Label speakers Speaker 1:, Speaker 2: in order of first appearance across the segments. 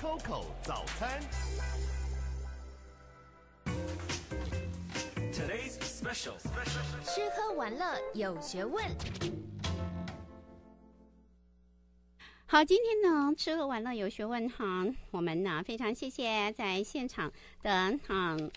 Speaker 1: Coco 早餐，Today's special，吃喝玩乐有学问。好，今天呢，吃喝玩乐有学问哈，我们呢非常谢谢在现场的嗯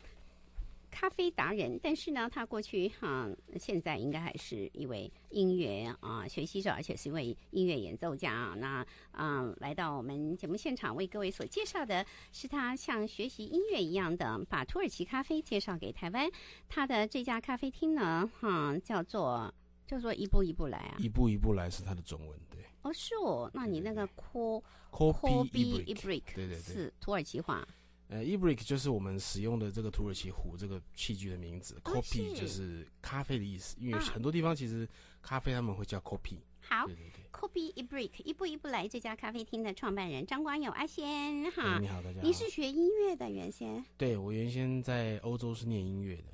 Speaker 1: 咖啡达人，但是呢，他过去哈，现在应该还是一位音乐啊学习者，而且是一位音乐演奏家啊。那啊，来到我们节目现场为各位所介绍的，是他像学习音乐一样的把土耳其咖啡介绍给台湾。他的这家咖啡厅呢，哈，叫做叫做一步一步来啊。
Speaker 2: 一步一步来是他的中文对。
Speaker 1: 哦，是哦，那你那个 co
Speaker 2: co b e break 是
Speaker 1: 土耳其话。
Speaker 2: 呃，Ebrick 就是我们使用的这个土耳其壶这个器具的名字 c o p y 就是咖啡的意思。因为很多地方其实咖啡他们会叫 c o p y e
Speaker 1: 好 c o p y e b r i c k 一步一步来，这家咖啡厅的创办人张光友阿仙，哈，你好，大家。好，你是学音乐的原先？
Speaker 2: 对我原先在欧洲是念音乐的，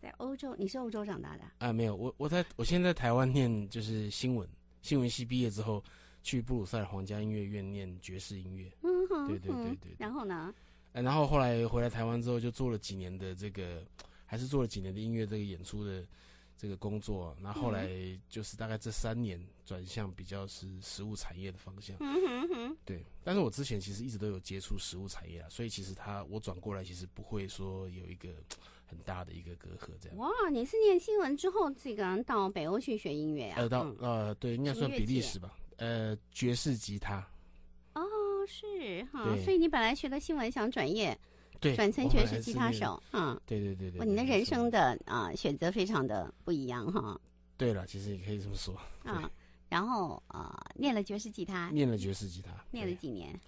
Speaker 1: 在欧洲你是欧洲长大的？
Speaker 2: 啊，没有，我我在我现在台湾念就是新闻，新闻系毕业之后去布鲁塞尔皇家音乐院念爵士音乐。嗯哼，对对对对。然后呢？然后后来回来台湾之后，就做了几年的这个，还是做了几年的音乐这个演出的这个工作。那后来就是大概这三年转向比较是食物产业的方向。嗯
Speaker 1: 哼哼。
Speaker 2: 对，但是我之前其实一直都有接触食物产业啊，所以其实他我转过来其实不会说有一个很大的一个隔阂这样。
Speaker 1: 哇，你是念新闻之后自己个到北欧去学音乐啊？呃，
Speaker 2: 到呃，对，应该算比利时吧，呃，爵士吉他。
Speaker 1: 是哈，所以你本来学的新闻想转业，
Speaker 2: 对，转成爵士吉他手啊？对对对对，你的人
Speaker 1: 生的啊选择非常的不一样哈。
Speaker 2: 对了，其实也可以这么说。嗯，
Speaker 1: 然后啊，练了爵士吉他，练了爵士吉他，练了几
Speaker 2: 年？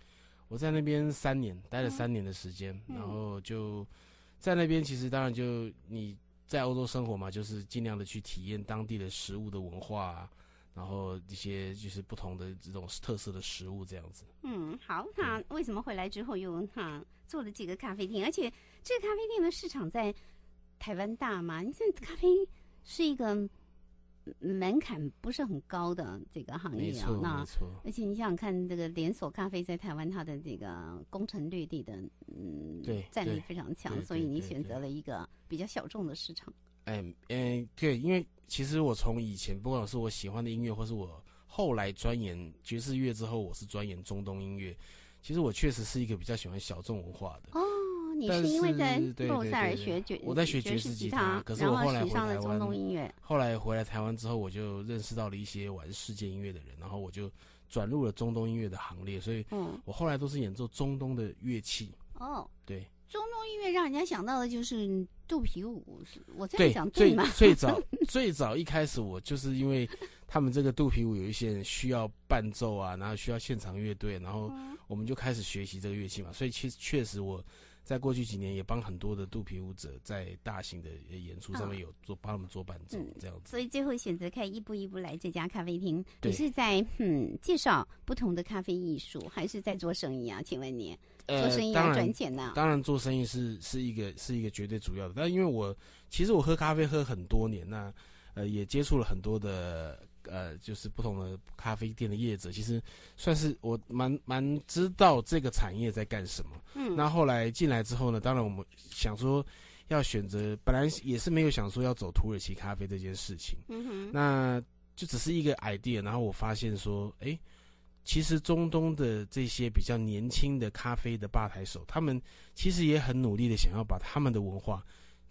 Speaker 2: 我在那边三年，待了三年的时间，然后就在那边，其实当然就你在欧洲生活嘛，就是尽量的去体验当地的食物的文化啊。然后一些就是不同的这种特色的食物，这样子。
Speaker 1: 嗯，好，那为什么回来之后又哈做了几个咖啡店？而且这个咖啡店的市场在台湾大吗？你像咖啡是一个门槛不是很高的这个行业啊，没错，而且你想想看，这个连锁咖啡在台湾它的这个攻城略地的，
Speaker 2: 嗯，对，战力非常强，所以你选
Speaker 1: 择了一个比较小众的市场。
Speaker 2: 哎，嗯，对，因为其实我从以前不管是我喜欢的音乐，或是我后来钻研爵士乐之后，我是钻研中东音乐。其实我确实是一个比较喜欢小众文化的。哦，
Speaker 1: 你是因为在对，塞尔学爵士，我在学爵士吉他，可是我后来回东音
Speaker 2: 后来回来台湾之后，我就认识到了一些玩世界音乐的人，然后我就转入了中东音乐的行列。所以，我后来都是演奏中东的乐器。哦，对。
Speaker 1: 中东音乐让人家想到的就是肚皮舞，我在想最最早
Speaker 2: 最早一开始我就是因为他们这个肚皮舞有一些人需要伴奏啊，然后需要现场乐队，然后我们就开始学习这个乐器嘛，所以其实确实我。在过去几年，也帮很多的肚皮舞者在大型的演出上面有做帮他们做伴奏这样子。
Speaker 1: 所以最后选择开一步一步来这家咖啡厅，你是在嗯介绍不同的咖啡艺术，还是在做生意啊？请问你，做生意要赚钱呢？当
Speaker 2: 然，做生意是是一个是一个绝对主要的。但因为我其实我喝咖啡喝很多年，那呃也接触了很多的。呃，就是不同的咖啡店的业者，其实算是我蛮蛮知道这个产业在干什么。嗯，那后来进来之后呢，当然我们想说要选择，本来也是没有想说要走土耳其咖啡这件事情。嗯哼，那就只是一个 idea。然后我发现说，哎，其实中东的这些比较年轻的咖啡的吧台手，他们其实也很努力的想要把他们的文化。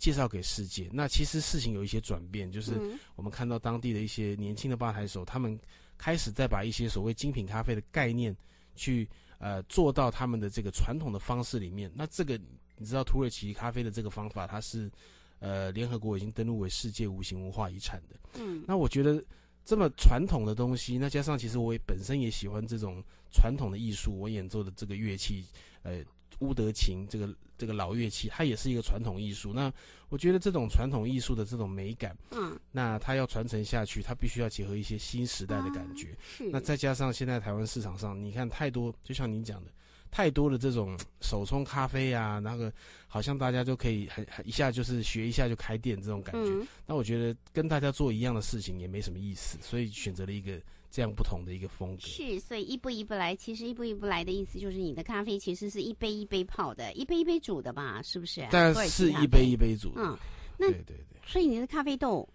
Speaker 2: 介绍给世界，那其实事情有一些转变，就是我们看到当地的一些年轻的吧台手，他们开始在把一些所谓精品咖啡的概念去呃做到他们的这个传统的方式里面。那这个你知道土耳其咖啡的这个方法，它是呃联合国已经登录为世界无形文化遗产的。嗯，那我觉得这么传统的东西，那加上其实我也本身也喜欢这种传统的艺术，我演奏的这个乐器，呃。乌德琴这个这个老乐器，它也是一个传统艺术。那我觉得这种传统艺术的这种美感，嗯，那它要传承下去，它必须要结合一些新时代的感觉。是，那再加上现在台湾市场上，你看太多，就像你讲的，太多的这种手冲咖啡啊，那个好像大家就可以很很一下就是学一下就开店这种感觉。嗯，那我觉得跟大家做一样的事情也没什么意思，所以选择了一个。这样不同的一个风格
Speaker 1: 是，所以一步一步来。其实一步一步来的意思就是，你的咖啡其实是一杯一杯泡的，一杯一杯煮的吧，是不是？但是一杯一
Speaker 2: 杯煮，嗯，对对对。
Speaker 1: 所以你的咖啡豆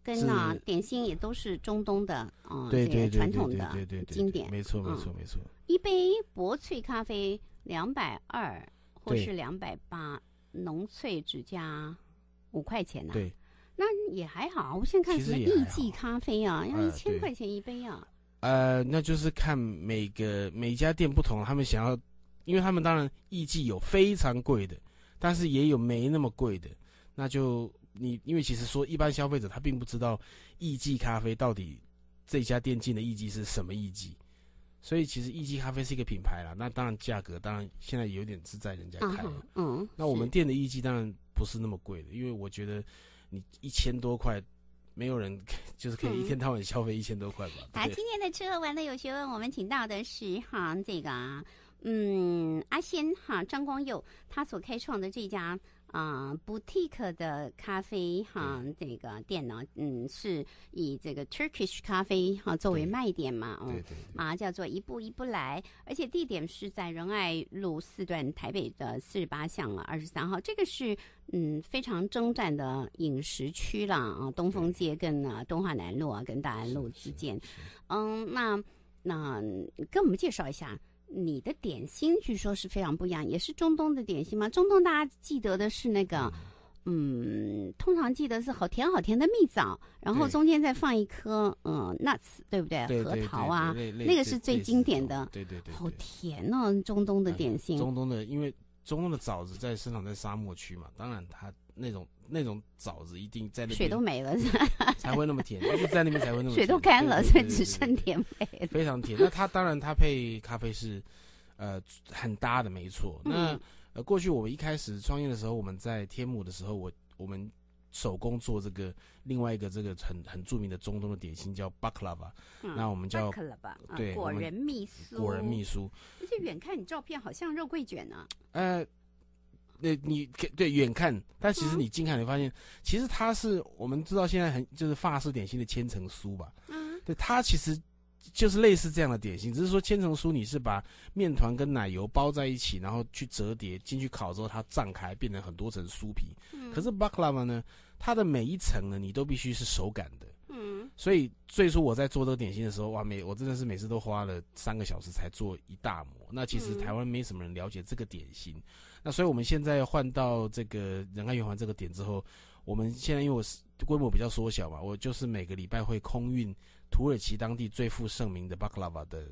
Speaker 1: 跟啊点心也都是中东的啊，对对传统的对对经典，没错没错没错。一杯薄脆咖啡两百二，或是两百八，浓脆只加五块钱呢？对。那也还好，我现在看什么意季咖啡啊，要一千块钱一杯啊。
Speaker 2: 呃，那就是看每个每家店不同，他们想要，因为他们当然意记有非常贵的，但是也有没那么贵的。那就你，因为其实说一般消费者他并不知道意记咖啡到底这家店进的意记是什么意记，所以其实意记咖啡是一个品牌啦。那当然价格当然现在有点是在人家看了，嗯，那我们店的意记当然不是那么贵的，因为我觉得。你一千多块，没有人就是可以一天到晚消费一千多块吧？好，今
Speaker 1: 天的吃喝玩乐有学问，我们请到的是哈这个嗯阿仙哈张光佑，他所开创的这家。啊，boutique 的咖啡哈，这个店呢，嗯，是以这个 Turkish 咖啡哈作为卖点嘛，嗯，啊，叫做一步一步来，而且地点是在仁爱路四段台北的四十八巷了二十三号，这个是嗯非常征战的饮食区了啊，东风街跟呢东华南路啊跟大安路之间，嗯，那那跟我们介绍一下。你的点心据说是非常不一样，也是中东的点心吗？中东大家记得的是那个，嗯，通常记得是好甜好甜的蜜枣，然后中间再放一颗嗯 nuts，对不对？核桃啊，那个是最经典的，对对对，好甜呢。中东的点心，中
Speaker 2: 东的，因为中东的枣子在生长在沙漠区嘛，当然它。那种那种枣子一定在那水都没了，才会那么甜，是在那边才会那么水都干了，所以只剩甜美，非常甜。那它当然它配咖啡是呃很搭的，没错。那过去我们一开始创业的时候，我们在天母的时候，我我们手工做这个另外一个这个很很著名的中东的点心叫 baklava，那我们叫 baklava，对，果仁蜜酥，果仁蜜酥。
Speaker 1: 而且远看你照片好像肉桂卷呢，
Speaker 2: 呃。那你对远看，但其实你近看，你发现其实它是，我们知道现在很就是法式点心的千层酥吧，嗯，对，它其实就是类似这样的点心，只是说千层酥你是把面团跟奶油包在一起，然后去折叠进去烤之后，它胀开变成很多层酥皮。嗯，可是 baklava 呢，它的每一层呢，你都必须是手擀的。所以最初我在做这个点心的时候，哇，每我真的是每次都花了三个小时才做一大模。那其实台湾没什么人了解这个点心，那所以我们现在换到这个仁爱圆环这个点之后，我们现在因为我是规模比较缩小嘛，我就是每个礼拜会空运土耳其当地最负盛名的巴克拉瓦的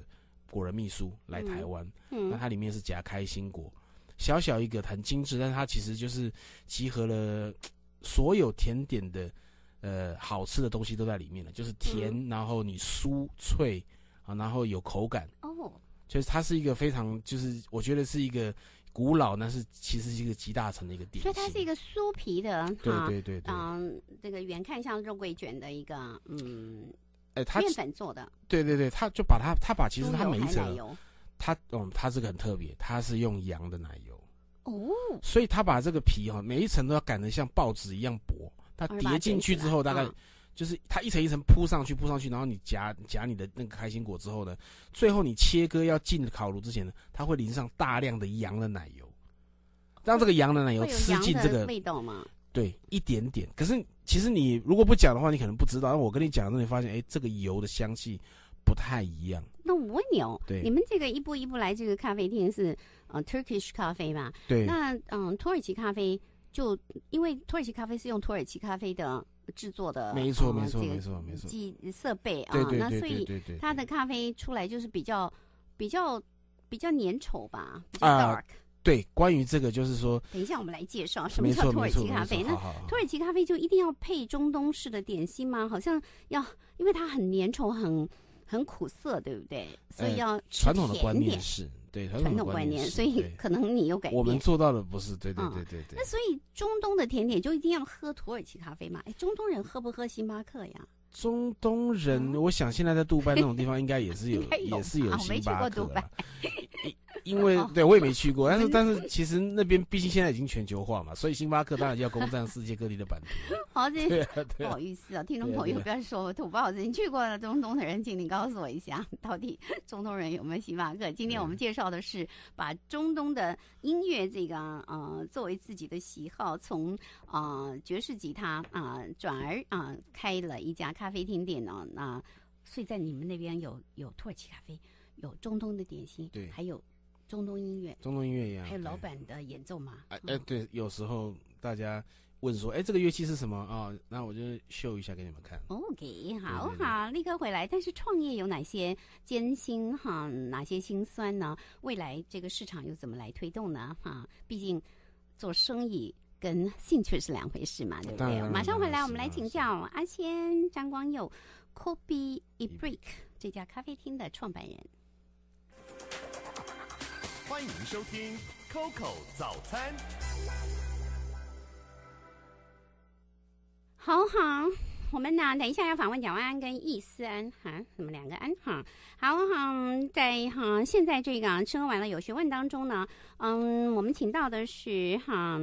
Speaker 2: 果仁秘书来台湾。嗯，那它里面是夹开心果，小小一个很精致，但是它其实就是集合了所有甜点的。呃，好吃的东西都在里面了，就是甜，然后你酥脆，啊，然后有口感。哦，就是它是一个非常，就是我觉得是一个古老，那是其实是一个集大成的一个点。所以它是
Speaker 1: 一个酥皮的，对对对对，嗯，这个远看像肉桂卷的一个，
Speaker 2: 嗯，哎，它面粉做的。对对对，他就把它，他把其实它每一层，它嗯，它这个很特别，它是用羊的奶油。哦，所以它把这个皮哈，每一层都要擀得像报纸一样薄。它叠进去之后，大概就是它一层一层铺上去，铺上去，然后你夹夹你的那个开心果之后呢，最后你切割要进烤炉之前呢，它会淋上大量的羊的奶油，让这个羊的奶油吃进这个味道吗？对，一点点。可是其实你如果不讲的话，你可能不知道。那我跟你讲，那你发现哎，这个油的香气不太一样。
Speaker 1: 那我问你哦，对，你们这个一步一步来，这个咖啡厅是呃 Turkish 咖啡吧？对。那嗯，土耳其咖啡。就因为土耳其咖啡是用土耳其咖啡的制作的，没错没错没错没错，机设备啊，那所以它的咖啡出来就是比较比较比较粘稠吧，比
Speaker 2: 较 dark。对，关于这个就是说，
Speaker 1: 等一下我们来介绍什么叫土耳其咖啡。那土耳其咖啡就一定要配中东式的点心吗？好像要，因为它很粘稠，很很苦涩，对不对？所以要传统的观念是。
Speaker 2: 对传统观念，所以
Speaker 1: 可能你有改变。我们做
Speaker 2: 到的不是对对对对对。那
Speaker 1: 所以中东的甜点就一定要喝土耳其咖啡嘛？哎，中东人喝不喝星巴克呀？
Speaker 2: 中东人，我想现在在杜拜那种地方应该也是有，也是有星巴克。没去过杜拜。因为对我也没去过，但是 但是其实那边毕竟现在已经全球化嘛，所以星巴克当然要攻占世界各地的版图。
Speaker 1: 好，这不好意思啊，听众朋友不要说我土包子。你去过了中东的人，请你告诉我一下，到底中东人有没有星巴克？今天我们介绍的是把中东的音乐这个呃作为自己的喜好，从啊爵士吉他啊转而啊开了一家咖啡厅店呢，那以在你们那边有有土耳其咖啡，有中东的点心，对，还有。中东音乐，中
Speaker 2: 东音乐一样，还有老
Speaker 1: 板的演奏吗？
Speaker 2: 哎哎，对，有时候大家问说，哎，这个乐器是什么啊？那我就秀一下给你们看。
Speaker 1: OK，好，好，立刻回来。但是创业有哪些艰辛哈？哪些辛酸呢？未来这个市场又怎么来推动呢？哈，毕竟做生意跟兴趣是两回事嘛，对不对？马上回来，我们来请教阿仙、张光佑、k o b e Ebrick 这家咖啡厅的创办人。欢迎收听 Coco 早餐。好好，我们呢，等一下要访问蒋万安跟易思安哈，怎们两个安哈，好好，在哈现在这个吃喝玩乐有学问当中呢，嗯，我们请到的是哈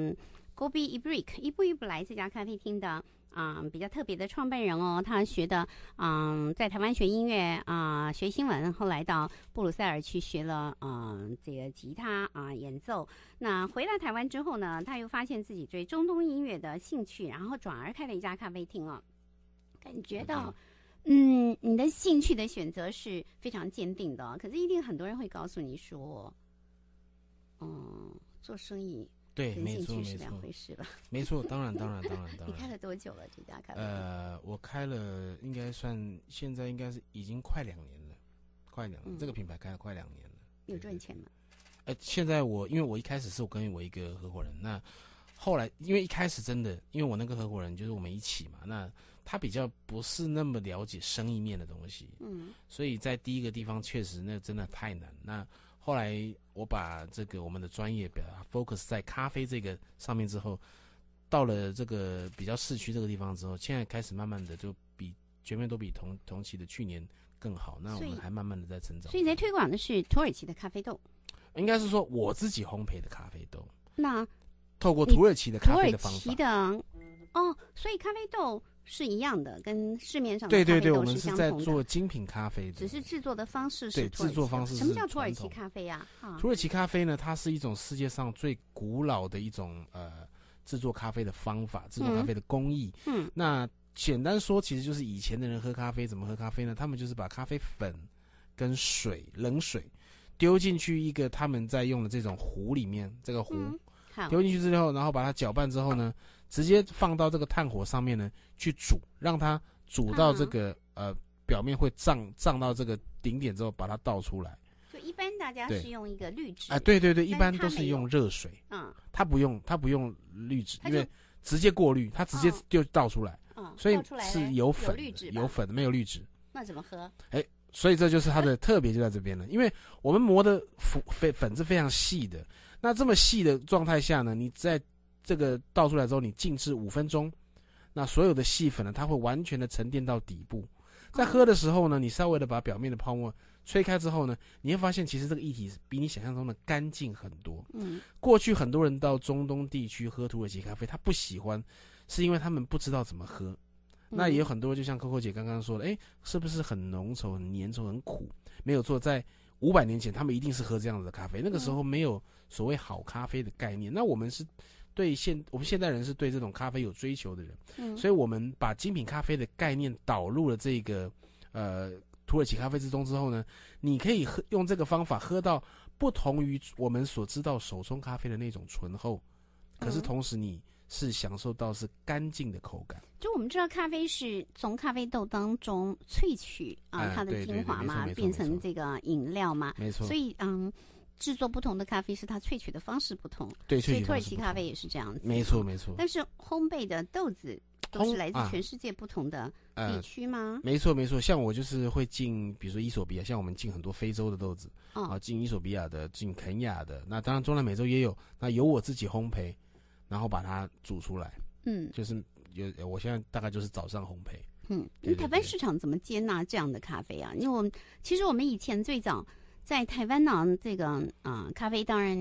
Speaker 1: Gobi Ebrick 一步一步来这家咖啡厅的。嗯，比较特别的创办人哦，他学的嗯，在台湾学音乐啊，学新闻，后来到布鲁塞尔去学了嗯，这个吉他啊演奏。那回到台湾之后呢，他又发现自己对中东音乐的兴趣，然后转而开了一家咖啡厅哦。感觉到嗯，你的兴趣的选择是非常坚定的，可是一定很多人会告诉你说，嗯，做生意。对，没错，没错，事吧？
Speaker 2: 没错，当然，当然，当然，当然。你开
Speaker 1: 了多久了这家咖啡？
Speaker 2: 呃，我开了应该算现在应该是已经快两年了，快两这个品牌开了快两年了。有赚钱吗？呃，现在我因为我一开始是我跟我一个合伙人，那后来因为一开始真的，因为我那个合伙人就是我们一起嘛，那他比较不是那么了解生意面的东西，嗯，所以在第一个地方确实那真的太难。那后来。我把这个我们的专业表 focus 在咖啡这个上面之后，到了这个比较市区这个地方之后，现在开始慢慢的就比全面都比同同期的去年更好。那我们还慢慢的在成长。所以你在推
Speaker 1: 广的是土耳其的咖啡豆？
Speaker 2: 应该是说我自己烘焙的咖啡豆。那透过土耳其的咖土耳其
Speaker 1: 的哦，所以咖啡豆。是一样的，跟市面上对对对，我们是在做
Speaker 2: 精品咖啡的，只是
Speaker 1: 制作的方式是制作方式。什么叫土耳其咖啡呀？土耳其
Speaker 2: 咖啡呢，它是一种世界上最古老的一种呃制作咖啡的方法，制作咖啡的工艺。嗯，那简单说，其实就是以前的人喝咖啡怎么喝咖啡呢？他们就是把咖啡粉跟水，冷水丢进去一个他们在用的这种壶里面，这个壶丢进去之后，然后把它搅拌之后呢？直接放到这个炭火上面呢，去煮，让它煮到这个呃表面会胀胀到这个顶点之后，把它倒出来。
Speaker 1: 就一般大家是用一个滤
Speaker 2: 纸。啊，对对对，一般都是用热水。嗯。它不用它不用滤纸，因为直接过滤，它直接就倒出来。嗯。所以是有粉，有粉没有滤纸。那怎么喝？哎，所以这就是它的 特别就在这边了，因为我们磨的粉粉粉非常细的，那这么细的状态下呢，你在。这个倒出来之后，你静置五分钟，那所有的细粉呢，它会完全的沉淀到底部。在喝的时候呢，你稍微的把表面的泡沫吹开之后呢，你会发现其实这个液体比你想象中的干净很多。嗯，过去很多人到中东地区喝土耳其咖啡，他不喜欢，是因为他们不知道怎么喝。那也有很多，就像 Coco 姐刚刚说，的，哎，是不是很浓稠、很粘稠、很苦？没有错，在五百年前，他们一定是喝这样子的咖啡。那个时候没有所谓好咖啡的概念。那我们是。对现我们现代人是对这种咖啡有追求的
Speaker 1: 人，所以我
Speaker 2: 们把精品咖啡的概念导入了这个呃土耳其咖啡之中之后呢，你可以喝用这个方法喝到不同于我们所知道手冲咖啡的那种醇厚，可是同时你是享受到是干净的口感。
Speaker 1: 就我们知道咖啡是从咖啡豆当中萃取啊它的精华嘛，变成这个饮料嘛，没错。所以嗯。制作不同的咖啡是它萃取的方式不同，对，所以土耳其咖啡也是这样。
Speaker 2: 没错，没错。但是
Speaker 1: 烘焙的豆子都是来自全世界不同的地区吗？
Speaker 2: 没错，没错。像我就是会进，比如说伊索比亚，像我们进很多非洲的豆子，啊，进伊索比亚的，进肯亚的。那当然，中南美洲也有。那由我自己烘焙，然后把它煮出来。嗯，就是有。我现在大概就是早上烘焙。
Speaker 1: 嗯，对。台湾市场怎么接纳这样的咖啡啊？因为我们其实我们以前最早。在台湾呢，这个啊，咖啡当然，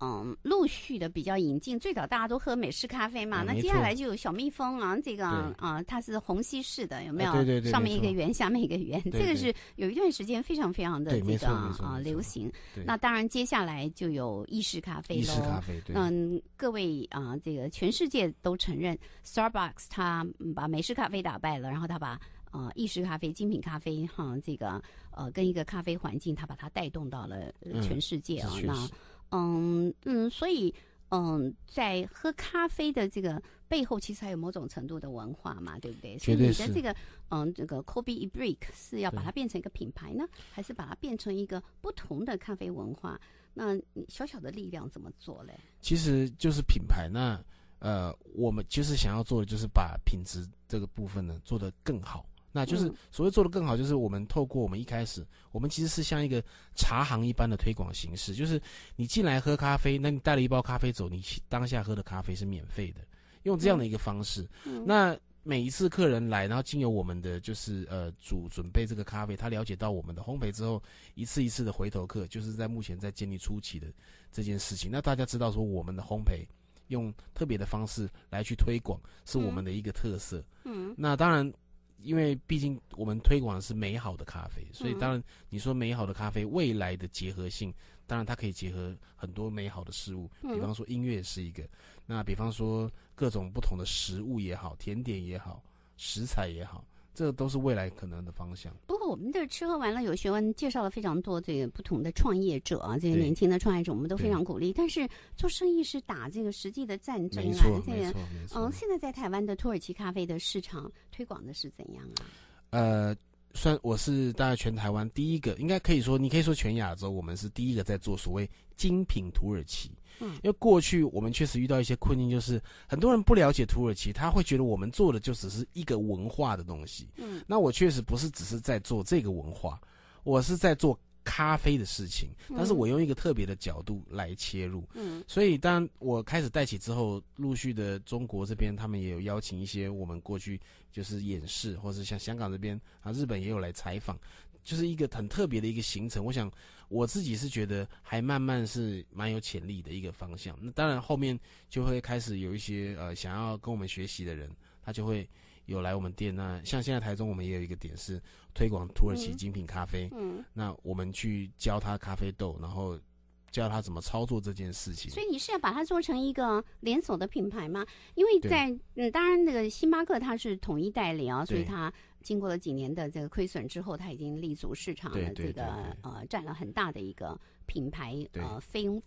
Speaker 1: 嗯，陆续的比较引进。最早大家都喝美式咖啡嘛，那接下来就有小蜜蜂啊，这个啊，它是虹吸式的，有没有？对对对。上面一个圆，下面一个圆，这个是有一段时间非常非常的这个啊流行。那当然接下来就有意式咖啡喽。意式咖啡，嗯，各位啊，这个全世界都承认，Starbucks 它把美式咖啡打败了，然后它把。啊，意式咖啡、精品咖啡，哈，这个呃，跟一个咖啡环境，它把它带动到了全世界啊。那，嗯嗯，所以嗯，在喝咖啡的这个背后，其实还有某种程度的文化嘛，对不对？所以你的这个嗯，这个 k o b e Ebreak 是要把它变成一个品牌呢，还是把它变成一个不同的咖啡文化？那你小小的力量怎么做嘞？
Speaker 2: 其实就是品牌。那呃，我们其实想要做的就是把品质这个部分呢，做得更好。那就是所谓做的更好，就是我们透过我们一开始，我们其实是像一个茶行一般的推广形式，就是你进来喝咖啡，那你带了一包咖啡走，你当下喝的咖啡是免费的，用这样的一个方式。那每一次客人来，然后经由我们的就是呃主准备这个咖啡，他了解到我们的烘焙之后，一次一次的回头客，就是在目前在建立初期的这件事情。那大家知道说我们的烘焙用特别的方式来去推广，是我们的一个特色。嗯，那当然。因为毕竟我们推广的是美好的咖啡，所以当然你说美好的咖啡未来的结合性，当然它可以结合很多美好的事物，比方说音乐是一个，那比方说各种不同的食物也好，甜点也好，食材也好。这都是未来可能的方向。
Speaker 1: 不过，我们的吃喝玩乐有学问介绍了非常多这个不同的创业者啊，这些年轻的创业者，我们都非常鼓励。但是，做生意是打这个实际的战争啊。这个嗯，现在在台湾的土耳其咖啡的市场推广的是怎样啊？
Speaker 2: 呃。算我是大概全台湾第一个，应该可以说，你可以说全亚洲，我们是第一个在做所谓精品土耳其。嗯，因为过去我们确实遇到一些困境，就是很多人不了解土耳其，他会觉得我们做的就只是一个文化的东西。嗯，那我确实不是只是在做这个文化，我是在做。咖啡的事情，但是我用一个特别的角度来切入，嗯，所以当我开始带起之后，陆续的中国这边他们也有邀请一些我们过去，就是演示，或者像香港这边啊，日本也有来采访，就是一个很特别的一个行程。我想我自己是觉得还慢慢是蛮有潜力的一个方向。那当然后面就会开始有一些呃想要跟我们学习的人，他就会。有来我们店那，像现在台中我们也有一个点是推广土耳其精品咖啡。嗯，那我们去教他咖啡豆，然后教他怎么操作这件事情。所
Speaker 1: 以你是要把它做成一个连锁的品牌吗？因为在嗯，当然那个星巴克它是统一代理啊，所以它经过了几年的这个亏损之后，它已经立足市场了，这个呃占了很大的一个品牌呃费用。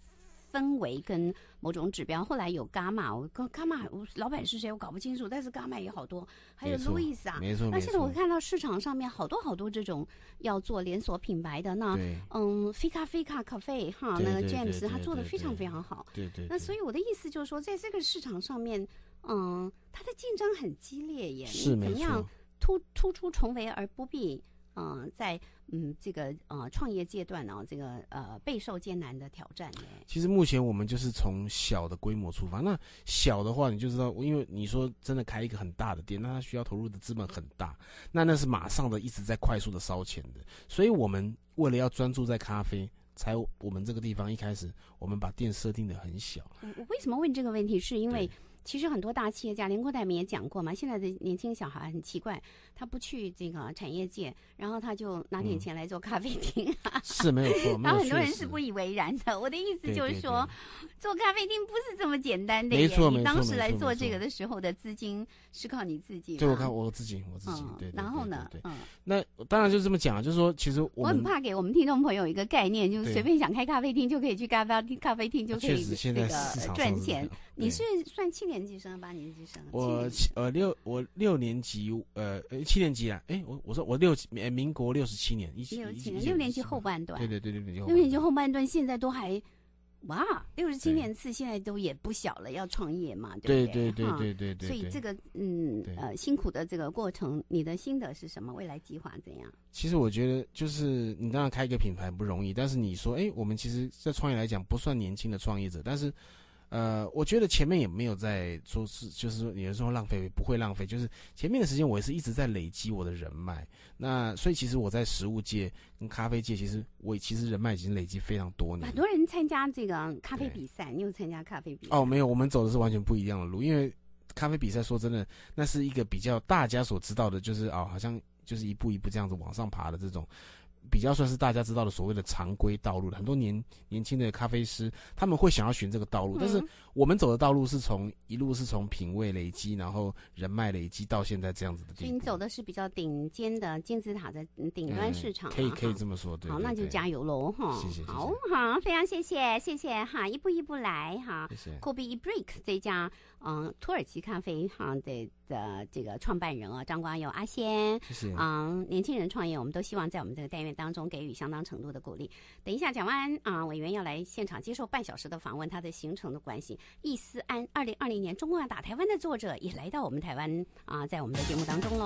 Speaker 1: 氛围跟某种指标，后来有伽马，我伽马，我老板是谁我搞不清楚，但是伽马有好多，还有 Louis 啊，那现在我看到市场上面好多好多这种要做连锁品牌的，那嗯，非咖 c 咖咖啡哈，那个 James 他做的非常非常好，对对。那所以我的意思就是说，在这个市场上面，嗯，它的竞争很激烈耶，怎么样突突出重围而不必。嗯，在嗯这个呃创业阶段呢，这个呃备受艰难的挑战。
Speaker 2: 其实目前我们就是从小的规模出发。那小的话，你就知道，因为你说真的开一个很大的店，那它需要投入的资本很大，那那是马上的一直在快速的烧钱的。所以我们为了要专注在咖啡，才我们这个地方一开始我们把店设定的很小。
Speaker 1: 我为什么问这个问题，是因为。其实很多大企业家，连郭台铭也讲过嘛。现在的年轻小孩很奇怪，他不去这个产业界，然后他就拿点钱来做咖啡厅。是，没有错。然后很多人是不以为然的。我的意思就是说，做咖啡厅不是这么简单的。没错，没错，你当时来做这个的时候的资金是靠你自己。对，我靠我自己，我自己。对。然后呢？对嗯，
Speaker 2: 那当然就这么讲，就是说，其实我。我很怕
Speaker 1: 给我们听众朋友一个概念，就是随便想开咖啡厅就可以去咖啡咖啡厅就可以那个赚钱。你是算清。年级生，八年级生。我
Speaker 2: 七呃六我六年级呃呃七年级了哎我我说我六七民国六十七年一六七六年级
Speaker 1: 后半段对
Speaker 2: 对对对对六年级
Speaker 1: 后半段现在都还哇六十七年次现在都也不小了要创业嘛对对对对对对所以这个嗯呃辛苦的这个过程你的心得是什么未来计划怎样？
Speaker 2: 其实我觉得就是你当然开一个品牌不容易，但是你说哎我们其实，在创业来讲不算年轻的创业者，但是。呃，我觉得前面也没有在说是，就是说，有人说浪费不会浪费，就是前面的时间，我也是一直在累积我的人脉。那所以其实我在食物界跟咖啡界，其实我其实人脉已经累积非常多年。很
Speaker 1: 多人参加这个咖啡比赛，你有参加咖啡比赛？哦，
Speaker 2: 没有，我们走的是完全不一样的路。因为咖啡比赛，说真的，那是一个比较大家所知道的，就是哦，好像就是一步一步这样子往上爬的这种。比较算是大家知道的所谓的常规道路了。很多年年轻的咖啡师他们会想要选这个道路，但是我们走的道路是从一路是从品味累积，然后人脉累积到现在这样子的。所
Speaker 1: 以你走的是比较顶尖的金字塔的顶端市场，可以可以这
Speaker 2: 么说。好，那就加油喽哈！好，
Speaker 1: 好，非常谢谢谢谢哈，一步一步来哈。Kobi e b r e a k 这家嗯土耳其咖啡哈对的这个创办人啊，张光友、阿仙，嗯，年轻人创业，我们都希望在我们这个单元当中给予相当程度的鼓励。等一下讲完啊，委员要来现场接受半小时的访问，他的行程的关系，易思安，二零二零年《中共要打台湾》的作者也来到我们台湾啊，在我们的节目当中喽。